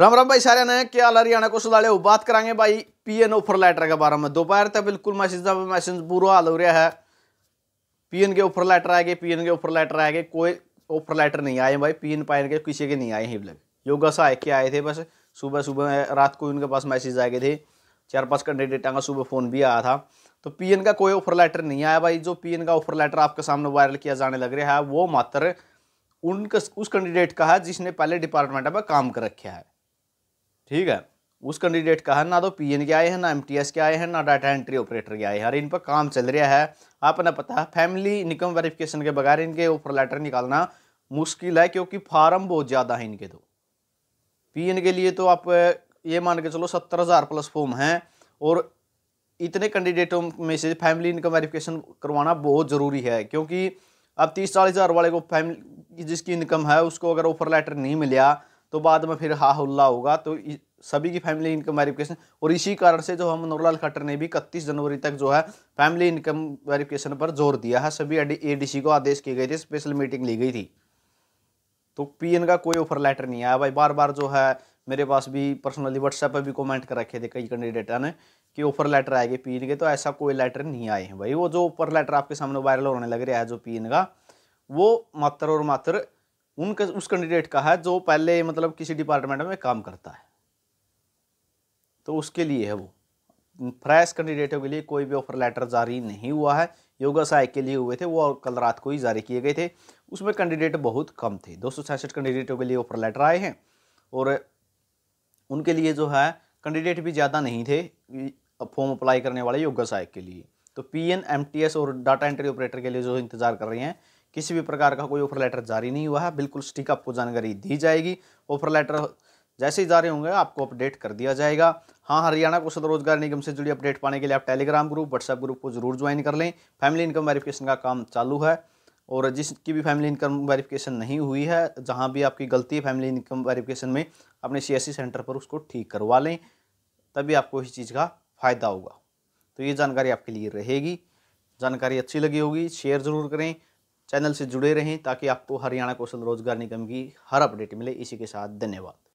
राम राम भाई सारे ने क्या हरियाणा को सुधारे हो बात कराएंगे भाई पी एन ऑफर लेटर के बारे में दोपहर तक बिल्कुल मैसेज मैसेज बुरा हाल हो रहा है पी एन के ऑफर लेटर आए पी एन के ऑफर लेटर गए कोई ऑफर लेटर नहीं आए भाई पी एन पाए के किसी के नहीं आए हैं लग मतलब। योगा सा के आए थे बस सुबह सुबह रात को उनके पास मैसेज आ गए थे चार पाँच कैंडिडेट का सुबह फ़ोन भी आया था तो पी एन का कोई ऑफर लेटर नहीं आया भाई जो पी एन का ऑफर लेटर आपके सामने वायरल किया जाने लग रहा है वो मात्र उनका उस कैंडिडेट का है जिसने पहले डिपार्टमेंट में काम कर रखा है ठीक है उस कैंडिडेट का है ना तो पीएन के आए हैं ना एमटीएस के आए हैं ना डाटा एंट्री ऑपरेटर के आए हैं इन पर काम चल रहा है आपने पता है फैमिली इनकम वेरिफिकेशन के बगैर इनके ऑफर लेटर निकालना मुश्किल है क्योंकि फार्म बहुत ज़्यादा है इनके तो पीएन के लिए तो आप ये मान के चलो सत्तर हज़ार प्लस फॉर्म हैं और इतने कैंडिडेटों में से फैमिली इनकम वेरिफिकेशन करवाना बहुत ज़रूरी है क्योंकि अब तीस चालीस हज़ार वाले को फैमिली जिसकी इनकम है उसको अगर ऑफर लेटर नहीं मिला तो बाद में फिर हा हल्ला होगा तो सभी की फैमिली इनकम वेरिफिकेशन और इसी कारण से जो हम मनोहरलाल खट्टर ने भी इकतीस जनवरी तक जो है फैमिली इनकम वेरिफिकेशन पर जोर दिया है सभी एडीसी को आदेश किए गए थे स्पेशल मीटिंग ली गई थी तो पीएन का कोई ऑफर लेटर नहीं आया भाई बार बार जो है मेरे पास भी पर्सनली व्हाट्सएप पर भी कमेंट कर रखे थे कई कैंडिडेटा ने कि ऑफर लेटर आएंगे पी के तो ऐसा कोई लेटर नहीं आए हैं भाई वो जो ऑफर लेटर आपके सामने वायरल होने लग रहा है जो पी का वो मात्र और मात्र उनके उस कैंडिडेट का है जो पहले मतलब किसी डिपार्टमेंट में काम करता है तो उसके लिए है वो फ्रेश कैंडिडेटों के लिए कोई भी ऑफर लेटर जारी नहीं हुआ है योगा सहायक के लिए हुए थे वो कल रात को ही जारी किए गए थे उसमें कैंडिडेट बहुत कम थे दो कैंडिडेटों के लिए ऑफर लेटर आए हैं और उनके लिए जो है कैंडिडेट भी ज़्यादा नहीं थे फॉर्म अप्लाई करने वाले योगा सहायक के लिए तो P N M T S और डाटा एंट्री ऑपरेटर के लिए जो इंतज़ार कर रहे हैं किसी भी प्रकार का कोई ऑफर लेटर जारी नहीं हुआ है बिल्कुल स्टिक आपको जानकारी दी जाएगी ऑफर लेटर जैसे ही जारी होंगे आपको अपडेट कर दिया जाएगा हाँ हरियाणा कुशल रोजगार निगम से जुड़ी अपडेट पाने के लिए आप टेलीग्राम ग्रुप व्हाट्सएप ग्रुप को जरूर ज्वाइन कर लें फैमिली इनकम वेरिफिकेशन का काम चालू है और जिसकी भी फैमिली इनकम वेरिफिकेशन नहीं हुई है जहाँ भी आपकी गलती है फैमिली इनकम वेरिफिकेशन में अपने सी सेंटर पर उसको ठीक करवा लें तभी आपको इस चीज़ का फ़ायदा होगा तो ये जानकारी आपके लिए रहेगी जानकारी अच्छी लगी होगी शेयर ज़रूर करें चैनल से जुड़े रहें ताकि आपको हरियाणा कौशल रोजगार निगम की हर अपडेट मिले इसी के साथ धन्यवाद